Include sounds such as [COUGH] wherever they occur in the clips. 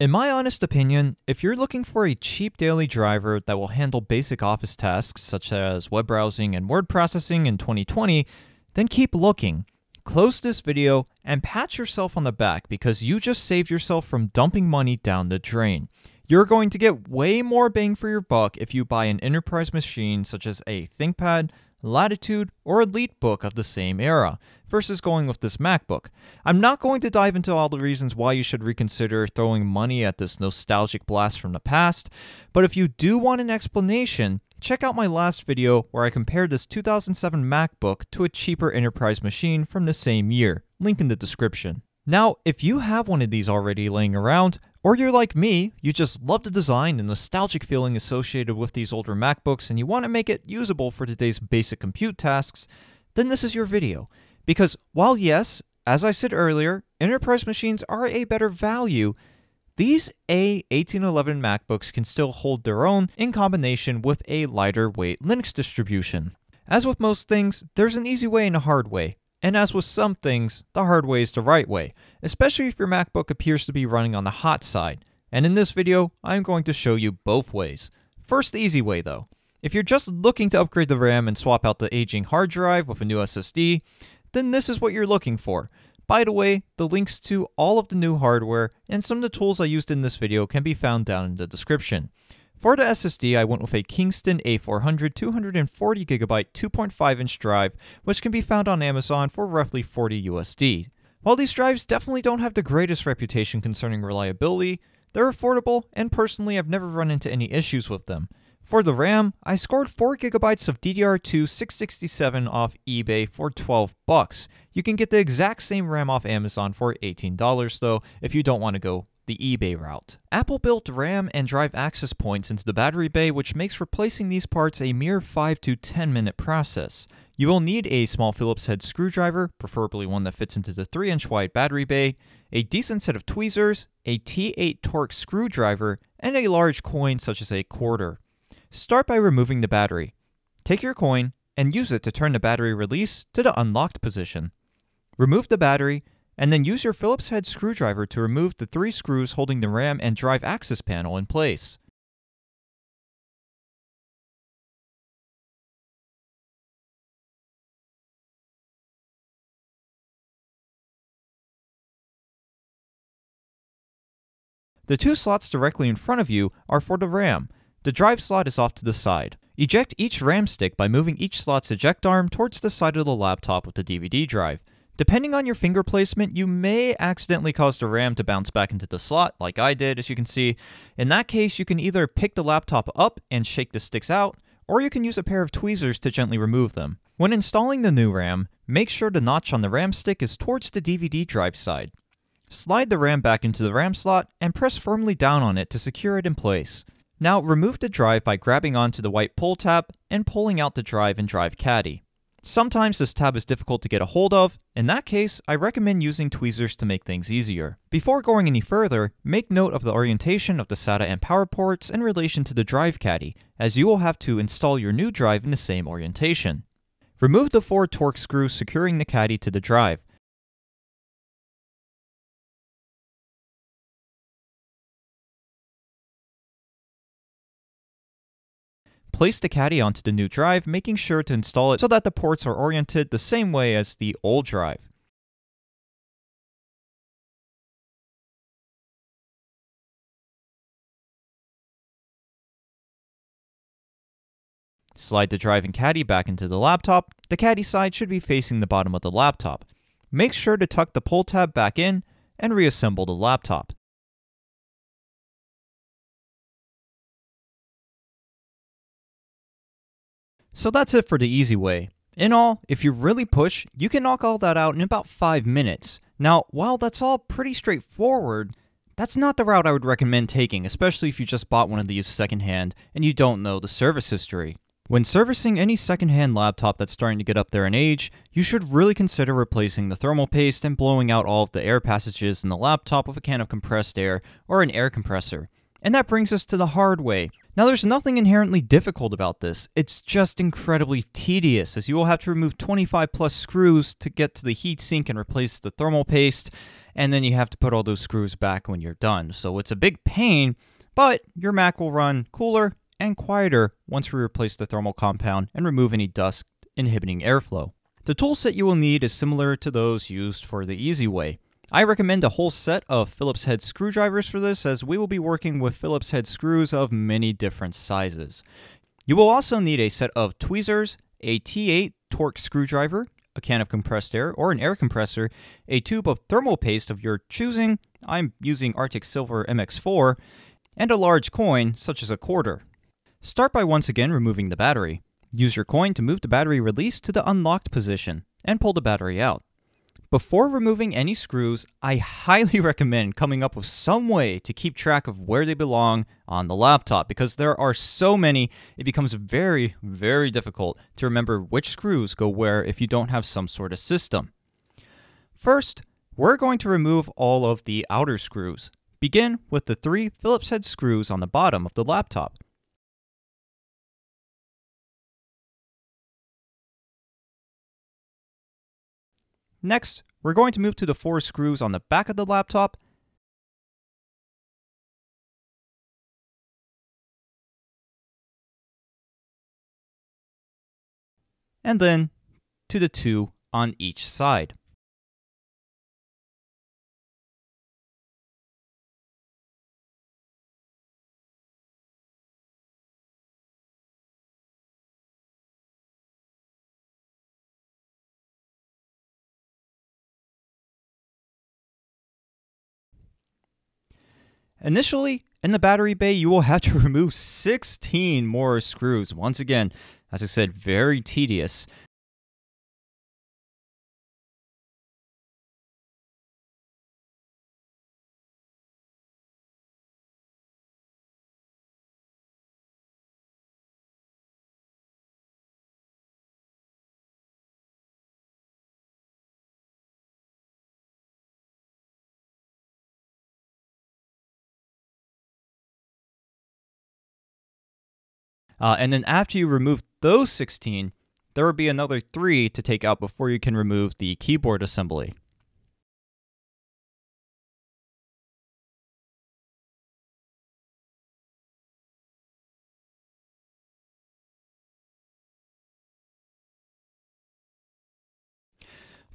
In my honest opinion, if you're looking for a cheap daily driver that will handle basic office tasks such as web browsing and word processing in 2020, then keep looking. Close this video and pat yourself on the back because you just saved yourself from dumping money down the drain. You're going to get way more bang for your buck if you buy an enterprise machine such as a ThinkPad, Latitude, or Elite book of the same era, versus going with this MacBook. I'm not going to dive into all the reasons why you should reconsider throwing money at this nostalgic blast from the past, but if you do want an explanation, check out my last video where I compared this 2007 MacBook to a cheaper enterprise machine from the same year, link in the description. Now, if you have one of these already laying around, or you're like me, you just love the design and nostalgic feeling associated with these older MacBooks and you want to make it usable for today's basic compute tasks, then this is your video. Because while yes, as I said earlier, enterprise machines are a better value, these A1811 MacBooks can still hold their own in combination with a lighter weight Linux distribution. As with most things, there's an easy way and a hard way, and as with some things, the hard way is the right way, especially if your MacBook appears to be running on the hot side. And in this video, I'm going to show you both ways. First the easy way though. If you're just looking to upgrade the RAM and swap out the aging hard drive with a new SSD, then this is what you're looking for. By the way, the links to all of the new hardware and some of the tools I used in this video can be found down in the description. For the SSD, I went with a Kingston A400 240GB 2.5-inch drive, which can be found on Amazon for roughly 40 USD. While these drives definitely don't have the greatest reputation concerning reliability, they're affordable, and personally I've never run into any issues with them. For the RAM, I scored 4GB of DDR2 667 off eBay for 12 bucks. You can get the exact same RAM off Amazon for $18 though, if you don't want to go the eBay route. Apple built RAM and drive access points into the battery bay, which makes replacing these parts a mere 5 to 10 minute process. You will need a small Phillips head screwdriver, preferably one that fits into the 3 inch wide battery bay, a decent set of tweezers, a T8 Torx screwdriver, and a large coin such as a quarter. Start by removing the battery. Take your coin and use it to turn the battery release to the unlocked position. Remove the battery and then use your Phillips head screwdriver to remove the three screws holding the RAM and drive access panel in place. The two slots directly in front of you are for the RAM. The drive slot is off to the side. Eject each RAM stick by moving each slot's eject arm towards the side of the laptop with the DVD drive. Depending on your finger placement, you may accidentally cause the RAM to bounce back into the slot, like I did, as you can see. In that case, you can either pick the laptop up and shake the sticks out, or you can use a pair of tweezers to gently remove them. When installing the new RAM, make sure the notch on the RAM stick is towards the DVD drive side. Slide the RAM back into the RAM slot and press firmly down on it to secure it in place. Now remove the drive by grabbing onto the white pull tab and pulling out the drive and Drive Caddy. Sometimes this tab is difficult to get a hold of. In that case, I recommend using tweezers to make things easier. Before going any further, make note of the orientation of the SATA and power ports in relation to the drive caddy, as you will have to install your new drive in the same orientation. Remove the four Torx screws securing the caddy to the drive. Place the caddy onto the new drive, making sure to install it so that the ports are oriented the same way as the old drive. Slide the drive and caddy back into the laptop. The caddy side should be facing the bottom of the laptop. Make sure to tuck the pull tab back in and reassemble the laptop. So that's it for the easy way. In all, if you really push, you can knock all that out in about 5 minutes. Now, while that's all pretty straightforward, that's not the route I would recommend taking, especially if you just bought one of these secondhand and you don't know the service history. When servicing any secondhand laptop that's starting to get up there in age, you should really consider replacing the thermal paste and blowing out all of the air passages in the laptop with a can of compressed air or an air compressor. And that brings us to the hard way. Now, there's nothing inherently difficult about this, it's just incredibly tedious, as you will have to remove 25 plus screws to get to the heatsink and replace the thermal paste, and then you have to put all those screws back when you're done. So it's a big pain, but your Mac will run cooler and quieter once we replace the thermal compound and remove any dust inhibiting airflow. The toolset you will need is similar to those used for the easy way. I recommend a whole set of Phillips head screwdrivers for this as we will be working with Phillips head screws of many different sizes. You will also need a set of tweezers, a T8 Torx screwdriver, a can of compressed air or an air compressor, a tube of thermal paste of your choosing, I'm using Arctic Silver MX4, and a large coin such as a quarter. Start by once again removing the battery. Use your coin to move the battery release to the unlocked position and pull the battery out. Before removing any screws, I highly [LAUGHS] recommend coming up with some way to keep track of where they belong on the laptop because there are so many, it becomes very, very difficult to remember which screws go where if you don't have some sort of system. First, we're going to remove all of the outer screws. Begin with the three Phillips head screws on the bottom of the laptop. Next, we're going to move to the four screws on the back of the laptop and then to the two on each side. Initially, in the battery bay, you will have to [LAUGHS] remove 16 more screws. Once again, as I said, very tedious. Uh, and then after you remove those 16, there would be another three to take out before you can remove the keyboard assembly.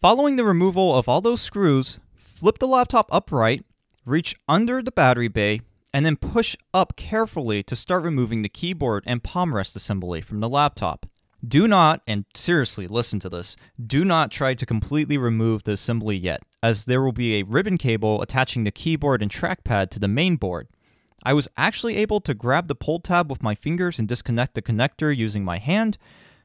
Following the removal of all those screws, flip the laptop upright, reach under the battery bay, and then push up carefully to start removing the keyboard and palm rest assembly from the laptop. Do not, and seriously listen to this, do not try to completely remove the assembly yet, as there will be a ribbon cable attaching the keyboard and trackpad to the main board. I was actually able to grab the pull tab with my fingers and disconnect the connector using my hand.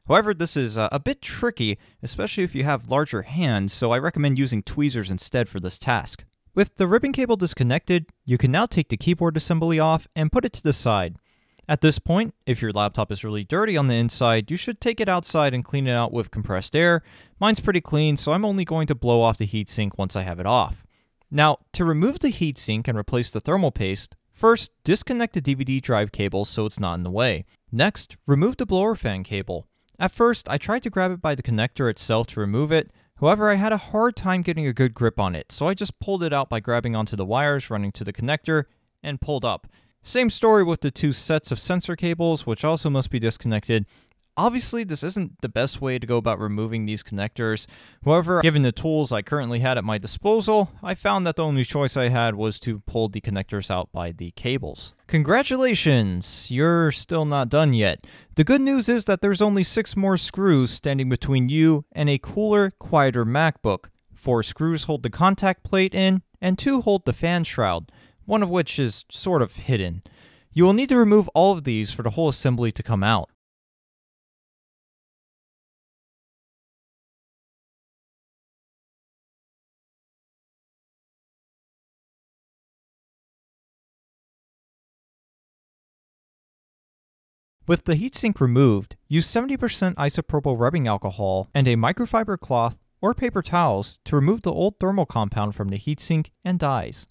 However, this is uh, a bit tricky, especially if you have larger hands, so I recommend using tweezers instead for this task. With the ribbon cable disconnected, you can now take the keyboard assembly off and put it to the side. At this point, if your laptop is really dirty on the inside, you should take it outside and clean it out with compressed air. Mine's pretty clean, so I'm only going to blow off the heatsink once I have it off. Now, to remove the heatsink and replace the thermal paste, first disconnect the DVD drive cable so it's not in the way. Next, remove the blower fan cable. At first, I tried to grab it by the connector itself to remove it, However, I had a hard time getting a good grip on it, so I just pulled it out by grabbing onto the wires running to the connector and pulled up. Same story with the two sets of sensor cables, which also must be disconnected, Obviously, this isn't the best way to go about removing these connectors. However, given the tools I currently had at my disposal, I found that the only choice I had was to pull the connectors out by the cables. Congratulations! You're still not done yet. The good news is that there's only six more screws standing between you and a cooler, quieter MacBook. Four screws hold the contact plate in, and two hold the fan shroud, one of which is sort of hidden. You will need to remove all of these for the whole assembly to come out. With the heatsink removed, use 70% isopropyl rubbing alcohol and a microfiber cloth or paper towels to remove the old thermal compound from the heatsink and dies.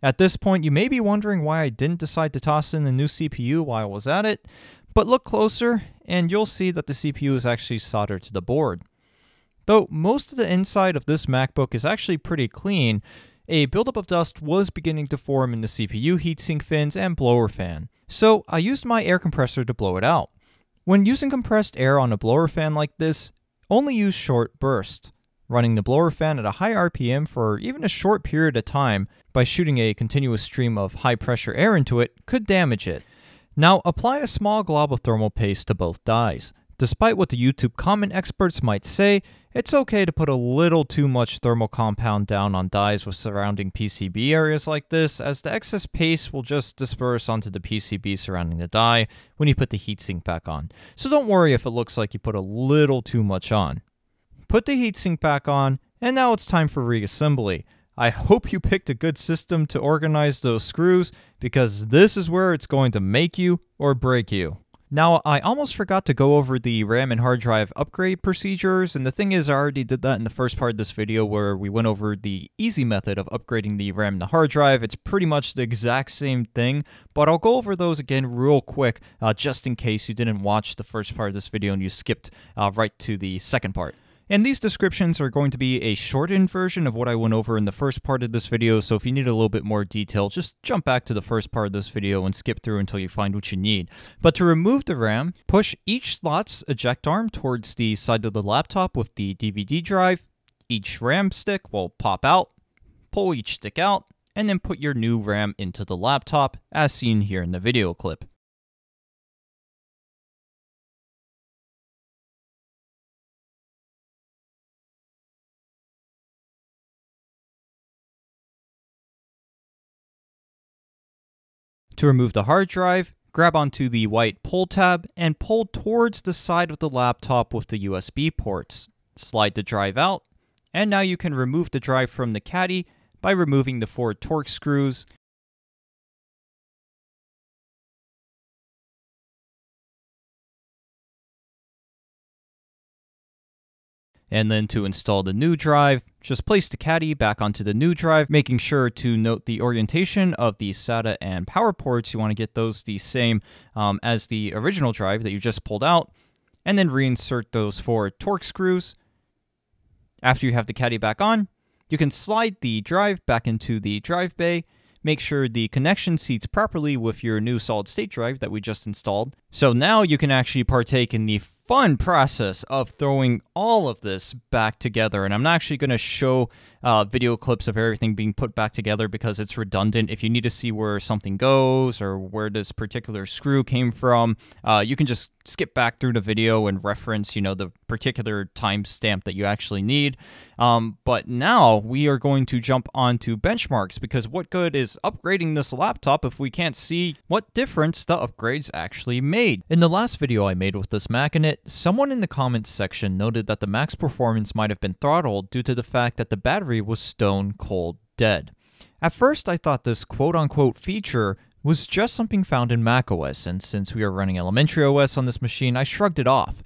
At this point, you may be wondering why I didn't decide to toss in a new CPU while I was at it, but look closer and you'll see that the CPU is actually soldered to the board. Though most of the inside of this MacBook is actually pretty clean, a buildup of dust was beginning to form in the CPU heatsink fins and blower fan, so I used my air compressor to blow it out. When using compressed air on a blower fan like this, only use short bursts. Running the blower fan at a high RPM for even a short period of time by shooting a continuous stream of high pressure air into it could damage it. Now apply a small glob of thermal paste to both dies. Despite what the YouTube comment experts might say, it's okay to put a little too much thermal compound down on dies with surrounding PCB areas like this, as the excess paste will just disperse onto the PCB surrounding the die when you put the heatsink back on. So don't worry if it looks like you put a little too much on. Put the heatsink back on, and now it's time for reassembly. I hope you picked a good system to organize those screws, because this is where it's going to make you or break you. Now, I almost forgot to go over the RAM and hard drive upgrade procedures, and the thing is I already did that in the first part of this video where we went over the easy method of upgrading the RAM and the hard drive. It's pretty much the exact same thing, but I'll go over those again real quick uh, just in case you didn't watch the first part of this video and you skipped uh, right to the second part. And these descriptions are going to be a shortened version of what I went over in the first part of this video, so if you need a little bit more detail, just jump back to the first part of this video and skip through until you find what you need. But to remove the RAM, push each slot's eject arm towards the side of the laptop with the DVD drive. Each RAM stick will pop out, pull each stick out, and then put your new RAM into the laptop, as seen here in the video clip. To remove the hard drive, grab onto the white pull tab and pull towards the side of the laptop with the USB ports. Slide the drive out, and now you can remove the drive from the caddy by removing the four Torx screws And then to install the new drive, just place the caddy back onto the new drive, making sure to note the orientation of the SATA and power ports. You want to get those the same um, as the original drive that you just pulled out, and then reinsert those four torque screws. After you have the caddy back on, you can slide the drive back into the drive bay, make sure the connection seats properly with your new solid state drive that we just installed, so now you can actually partake in the fun process of throwing all of this back together. And I'm not actually going to show uh, video clips of everything being put back together because it's redundant. If you need to see where something goes or where this particular screw came from, uh, you can just skip back through the video and reference, you know, the particular timestamp that you actually need. Um, but now we are going to jump onto benchmarks because what good is upgrading this laptop if we can't see what difference the upgrades actually make made. In the last video I made with this Mac in it, someone in the comments section noted that the Mac's performance might have been throttled due to the fact that the battery was stone cold dead. At first I thought this quote-unquote feature was just something found in macOS, and since we are running elementary OS on this machine, I shrugged it off.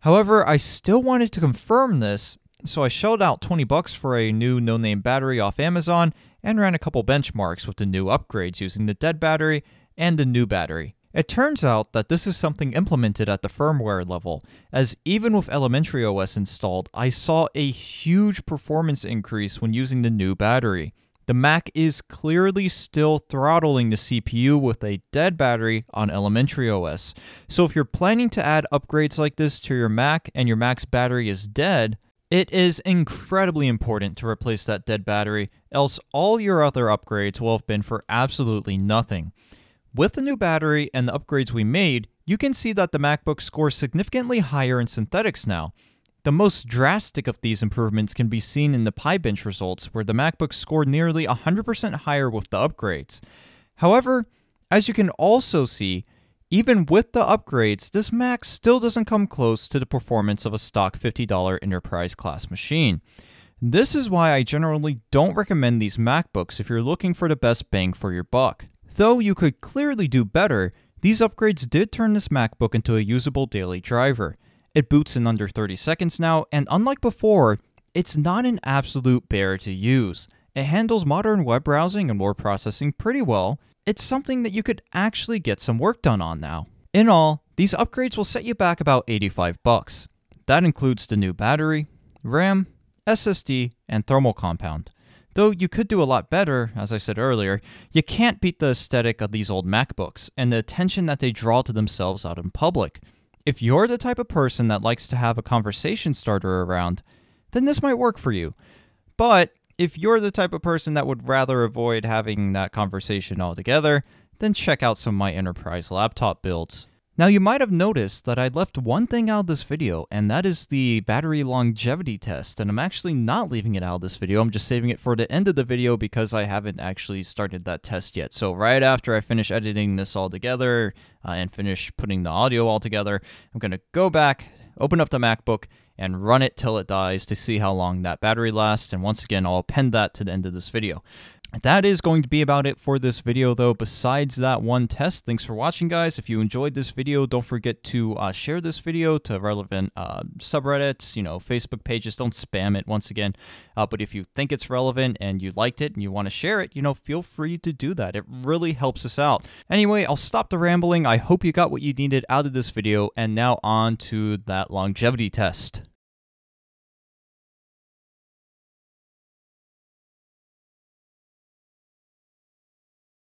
However, I still wanted to confirm this, so I shelled out 20 bucks for a new no-name battery off Amazon and ran a couple benchmarks with the new upgrades using the dead battery and the new battery. It turns out that this is something implemented at the firmware level, as even with elementary OS installed, I saw a huge performance increase when using the new battery. The Mac is clearly still throttling the CPU with a dead battery on elementary OS. So if you're planning to add upgrades like this to your Mac and your Mac's battery is dead, it is incredibly important to replace that dead battery, else all your other upgrades will have been for absolutely nothing. With the new battery and the upgrades we made, you can see that the MacBook scores significantly higher in synthetics now. The most drastic of these improvements can be seen in the PyBench results, where the MacBook scored nearly 100% higher with the upgrades. However, as you can also see, even with the upgrades, this Mac still doesn't come close to the performance of a stock $50 enterprise class machine. This is why I generally don't recommend these MacBooks if you're looking for the best bang for your buck. Though you could clearly do better, these upgrades did turn this MacBook into a usable daily driver. It boots in under 30 seconds now, and unlike before, it's not an absolute bear to use. It handles modern web browsing and word processing pretty well. It's something that you could actually get some work done on now. In all, these upgrades will set you back about 85 bucks. That includes the new battery, RAM, SSD, and thermal compound. Though you could do a lot better, as I said earlier, you can't beat the aesthetic of these old MacBooks and the attention that they draw to themselves out in public. If you're the type of person that likes to have a conversation starter around, then this might work for you. But if you're the type of person that would rather avoid having that conversation altogether, then check out some of my enterprise laptop builds. Now you might have noticed that I left one thing out of this video and that is the battery longevity test and I'm actually not leaving it out of this video, I'm just saving it for the end of the video because I haven't actually started that test yet. So right after I finish editing this all together uh, and finish putting the audio all together, I'm going to go back, open up the MacBook and run it till it dies to see how long that battery lasts and once again I'll append that to the end of this video that is going to be about it for this video though besides that one test thanks for watching guys if you enjoyed this video don't forget to uh, share this video to relevant uh, subreddits you know facebook pages don't spam it once again uh, but if you think it's relevant and you liked it and you want to share it you know feel free to do that it really helps us out anyway i'll stop the rambling i hope you got what you needed out of this video and now on to that longevity test